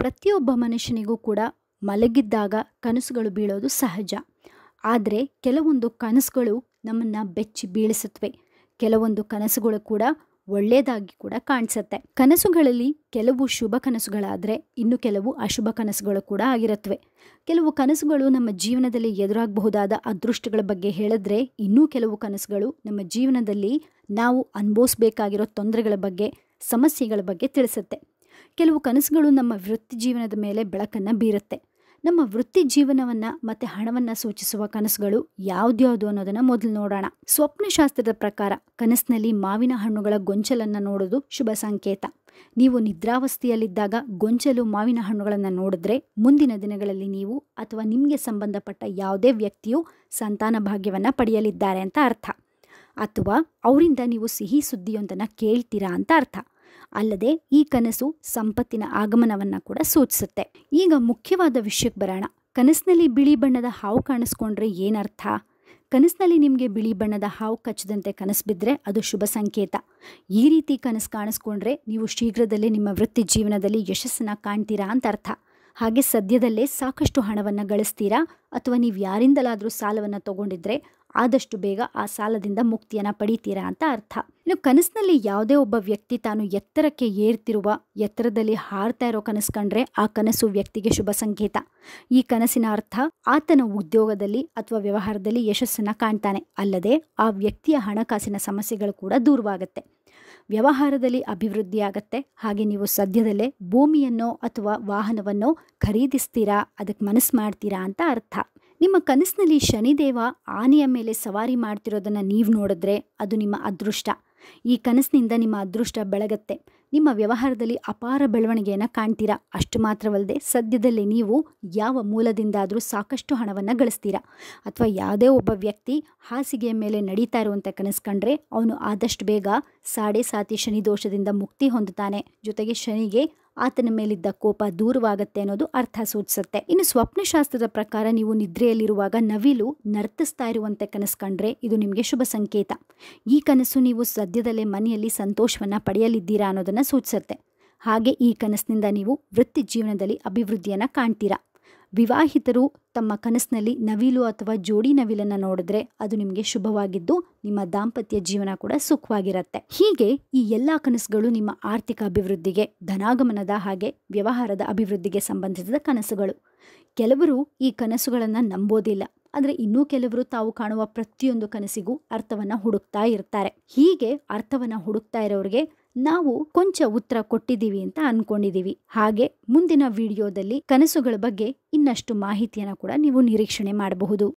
ಪ್ರತಿಯೊಬ್ಬ ಮನುಷ್ಯನಿಗೂ ಕೂಡ ಮಲಗಿದ್ದಾಗ ಕನಸುಗಳು ಬೀಳೋದು ಸಹಜ ಆದರೆ ಕೆಲವೊಂದು ಕನಸುಗಳು ನಮ್ಮನ್ನು ಬೆಚ್ಚಿ ಬೀಳಿಸುತ್ತವೆ ಕೆಲವೊಂದು ಕನಸುಗಳು ಕೂಡ ಒಳ್ಳೆಯದಾಗಿ ಕೂಡ ಕಾಣಿಸುತ್ತೆ ಕನಸುಗಳಲ್ಲಿ ಕೆಲವು ಶುಭ ಕನಸುಗಳಾದರೆ ಇನ್ನು ಕೆಲವು ಅಶುಭ ಕನಸುಗಳು ಕೂಡ ಆಗಿರುತ್ತವೆ ಕೆಲವು ಕನಸುಗಳು ನಮ್ಮ ಜೀವನದಲ್ಲಿ ಎದುರಾಗಬಹುದಾದ ಅದೃಷ್ಟಗಳ ಬಗ್ಗೆ ಹೇಳಿದ್ರೆ ಇನ್ನೂ ಕೆಲವು ಕನಸುಗಳು ನಮ್ಮ ಜೀವನದಲ್ಲಿ ನಾವು ಅನುಭವಿಸಬೇಕಾಗಿರೋ ತೊಂದರೆಗಳ ಬಗ್ಗೆ ಸಮಸ್ಯೆಗಳ ಬಗ್ಗೆ ತಿಳಿಸುತ್ತೆ ಕೆಲವು ಕನಸುಗಳು ನಮ್ಮ ವೃತ್ತಿ ಜೀವನದ ಮೇಲೆ ಬೆಳಕನ್ನು ಬೀರುತ್ತೆ ನಮ್ಮ ವೃತ್ತಿ ಜೀವನವನ್ನು ಮತ್ತು ಹಣವನ್ನು ಸೂಚಿಸುವ ಕನಸುಗಳು ಯಾವ್ದ್ಯಾವುದು ಅನ್ನೋದನ್ನು ಮೊದಲು ನೋಡೋಣ ಸ್ವಪ್ನಶಾಸ್ತ್ರದ ಪ್ರಕಾರ ಕನಸಿನಲ್ಲಿ ಮಾವಿನ ಹಣ್ಣುಗಳ ಗೊಂಚಲನ್ನು ನೋಡೋದು ಶುಭ ಸಂಕೇತ ನೀವು ನಿದ್ರಾವಸ್ಥೆಯಲ್ಲಿದ್ದಾಗ ಗೊಂಚಲು ಮಾವಿನ ಹಣ್ಣುಗಳನ್ನು ನೋಡಿದ್ರೆ ಮುಂದಿನ ದಿನಗಳಲ್ಲಿ ನೀವು ಅಥವಾ ನಿಮಗೆ ಸಂಬಂಧಪಟ್ಟ ಯಾವುದೇ ವ್ಯಕ್ತಿಯು ಸಂತಾನ ಭಾಗ್ಯವನ್ನು ಪಡೆಯಲಿದ್ದಾರೆ ಅಂತ ಅರ್ಥ ಅಥವಾ ಅವರಿಂದ ನೀವು ಸಿಹಿ ಸುದ್ದಿಯೊಂದನ್ನು ಕೇಳ್ತೀರಾ ಅಂತ ಅರ್ಥ ಅಲ್ಲದೆ ಈ ಕನಸು ಸಂಪತ್ತಿನ ಆಗಮನವನ್ನು ಕೂಡ ಸೂಚಿಸುತ್ತೆ ಈಗ ಮುಖ್ಯವಾದ ವಿಷಯಕ್ಕೆ ಬರೋಣ ಕನಸಿನಲ್ಲಿ ಬಿಳಿ ಬಣ್ಣದ ಹಾವು ಕಾಣಿಸ್ಕೊಂಡ್ರೆ ಏನರ್ಥ ಕನಸಿನಲ್ಲಿ ನಿಮಗೆ ಬಿಳಿ ಬಣ್ಣದ ಹಾವು ಕಚ್ಚದಂತೆ ಕನಸು ಬಿದ್ದರೆ ಅದು ಶುಭ ಸಂಕೇತ ಈ ರೀತಿ ಕನಸು ಕಾಣಿಸ್ಕೊಂಡ್ರೆ ನೀವು ಶೀಘ್ರದಲ್ಲೇ ನಿಮ್ಮ ವೃತ್ತಿ ಜೀವನದಲ್ಲಿ ಯಶಸ್ಸನ್ನು ಕಾಣ್ತೀರಾ ಅಂತ ಅರ್ಥ ಹಾಗೆ ಸದ್ಯದಲ್ಲೇ ಸಾಕಷ್ಟು ಹಣವನ್ನು ಗಳಿಸ್ತೀರಾ ಅಥವಾ ನೀವು ಯಾರಿಂದಲಾದರೂ ಸಾಲವನ್ನು ತಗೊಂಡಿದ್ರೆ ಆದಷ್ಟು ಬೇಗ ಆ ಸಾಲದಿಂದ ಮುಕ್ತಿಯನ್ನು ಪಡೀತೀರಾ ಅಂತ ಅರ್ಥ ಇನ್ನು ಕನಸಿನಲ್ಲಿ ಯಾವುದೇ ಒಬ್ಬ ವ್ಯಕ್ತಿ ತಾನು ಎತ್ತರಕ್ಕೆ ಏರ್ತಿರುವ ಎತ್ತರದಲ್ಲಿ ಹಾರ್ತಾ ಇರೋ ಕನಸು ಕಂಡ್ರೆ ಆ ಕನಸು ವ್ಯಕ್ತಿಗೆ ಶುಭ ಸಂಕೇತ ಈ ಕನಸಿನ ಅರ್ಥ ಆತನ ಉದ್ಯೋಗದಲ್ಲಿ ಅಥವಾ ವ್ಯವಹಾರದಲ್ಲಿ ಯಶಸ್ಸನ್ನು ಕಾಣ್ತಾನೆ ಅಲ್ಲದೆ ಆ ವ್ಯಕ್ತಿಯ ಹಣಕಾಸಿನ ಸಮಸ್ಯೆಗಳು ಕೂಡ ದೂರವಾಗುತ್ತೆ ವ್ಯವಹಾರದಲ್ಲಿ ಅಭಿವೃದ್ಧಿಯಾಗತ್ತೆ ಹಾಗೆ ನೀವು ಸದ್ಯದಲ್ಲೇ ಭೂಮಿಯನ್ನೋ ಅಥವಾ ವಾಹನವನ್ನೋ ಖರೀದಿಸ್ತೀರಾ ಅದಕ್ಕೆ ಮನಸ್ಸು ಮಾಡ್ತೀರಾ ಅಂತ ಅರ್ಥ ನಿಮ್ಮ ಕನಸಿನಲ್ಲಿ ಶನಿದೇವ ಆನೆಯ ಮೇಲೆ ಸವಾರಿ ಮಾಡ್ತಿರೋದನ್ನು ನೀವು ನೋಡಿದ್ರೆ ಅದು ನಿಮ್ಮ ಅದೃಷ್ಟ ಈ ಕನಸಿನಿಂದ ನಿಮ್ಮ ಅದೃಷ್ಟ ಬೆಳಗತ್ತೆ ನಿಮ್ಮ ವ್ಯವಹಾರದಲ್ಲಿ ಅಪಾರ ಬೆಳವಣಿಗೆಯನ್ನು ಕಾಣ್ತೀರಾ ಅಷ್ಟು ಮಾತ್ರವಲ್ಲದೆ ಸದ್ಯದಲ್ಲಿ ನೀವು ಯಾವ ಮೂಲದಿಂದಾದರೂ ಸಾಕಷ್ಟು ಹಣವನ್ನು ಗಳಿಸ್ತೀರಾ ಅಥವಾ ಯಾವುದೇ ಒಬ್ಬ ವ್ಯಕ್ತಿ ಹಾಸಿಗೆಯ ಮೇಲೆ ನಡೀತಾ ಇರುವಂಥ ಕನಸು ಕಂಡ್ರೆ ಅವನು ಆದಷ್ಟು ಬೇಗ ಸಾಡೆ ಸಾತಿ ಶನಿ ದೋಷದಿಂದ ಮುಕ್ತಿ ಹೊಂದುತ್ತಾನೆ ಜೊತೆಗೆ ಶನಿಗೆ ಆತನ ಮೇಲಿದ್ದ ಕೋಪ ದೂರವಾಗತ್ತೆ ಅನ್ನೋದು ಅರ್ಥ ಸೂಚಿಸುತ್ತೆ ಇನ್ನು ಸ್ವಪ್ನಶಾಸ್ತ್ರದ ಪ್ರಕಾರ ನೀವು ನಿದ್ರೆಯಲ್ಲಿರುವಾಗ ನವಿಲು ನರ್ತಿಸ್ತಾ ಇರುವಂತೆ ಕನಸು ಕಂಡ್ರೆ ಇದು ನಿಮಗೆ ಶುಭ ಸಂಕೇತ ಈ ಕನಸು ನೀವು ಸದ್ಯದಲ್ಲೇ ಮನೆಯಲ್ಲಿ ಸಂತೋಷವನ್ನು ಪಡೆಯಲಿದ್ದೀರಾ ಅನ್ನೋದನ್ನು ಸೂಚಿಸುತ್ತೆ ಹಾಗೆ ಈ ಕನಸಿನಿಂದ ನೀವು ವೃತ್ತಿ ಜೀವನದಲ್ಲಿ ಅಭಿವೃದ್ಧಿಯನ್ನು ಕಾಣ್ತೀರಾ ವಿವಾಹಿತರು ತಮ್ಮ ಕನಸಿನಲ್ಲಿ ನವಿಲು ಅಥವಾ ಜೋಡಿ ನವಿಲನ್ನು ನೋಡಿದ್ರೆ ಅದು ನಿಮಗೆ ಶುಭವಾಗಿದ್ದು ನಿಮ್ಮ ದಾಂಪತ್ಯ ಜೀವನ ಕೂಡ ಸುಖವಾಗಿರುತ್ತೆ ಹೀಗೆ ಈ ಎಲ್ಲ ಕನಸುಗಳು ನಿಮ್ಮ ಆರ್ಥಿಕ ಅಭಿವೃದ್ಧಿಗೆ ಧನಾಗಮನದ ಹಾಗೆ ವ್ಯವಹಾರದ ಅಭಿವೃದ್ಧಿಗೆ ಸಂಬಂಧಿಸಿದ ಕನಸುಗಳು ಕೆಲವರು ಈ ಕನಸುಗಳನ್ನು ನಂಬೋದಿಲ್ಲ ಆದರೆ ಇನ್ನೂ ಕೆಲವರು ತಾವು ಕಾಣುವ ಪ್ರತಿಯೊಂದು ಕನಸಿಗೂ ಅರ್ಥವನ್ನು ಹುಡುಕ್ತಾ ಇರ್ತಾರೆ ಹೀಗೆ ಅರ್ಥವನ್ನು ಹುಡುಕ್ತಾ ಇರೋರಿಗೆ ನಾವು ಕೊಂಚ ಉತ್ತರ ಕೊಟ್ಟಿದ್ದೀವಿ ಅಂತ ಅನ್ಕೊಂಡಿದ್ದೀವಿ ಹಾಗೆ ಮುಂದಿನ ವಿಡಿಯೋದಲ್ಲಿ ಕನಸುಗಳ ಬಗ್ಗೆ ಇನ್ನಷ್ಟು ಮಾಹಿತಿಯನ್ನು ಕೂಡ ನೀವು ನಿರೀಕ್ಷಣೆ ಮಾಡಬಹುದು